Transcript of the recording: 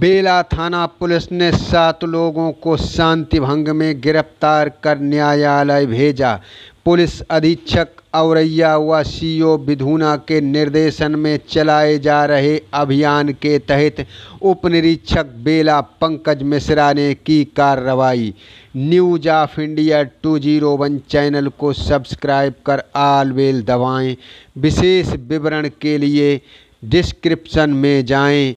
बेला थाना पुलिस ने सात लोगों को शांति भंग में गिरफ्तार कर न्यायालय भेजा पुलिस अधीक्षक औरैया व सीओ बिधूना के निर्देशन में चलाए जा रहे अभियान के तहत उप निरीक्षक बेला पंकज मिश्रा ने की कार्रवाई news of India two zero one channel को सब्सक्राइब कर आल बेल दबाएं विशेष विवरण के लिए डिस्क्रिप्शन में जाएं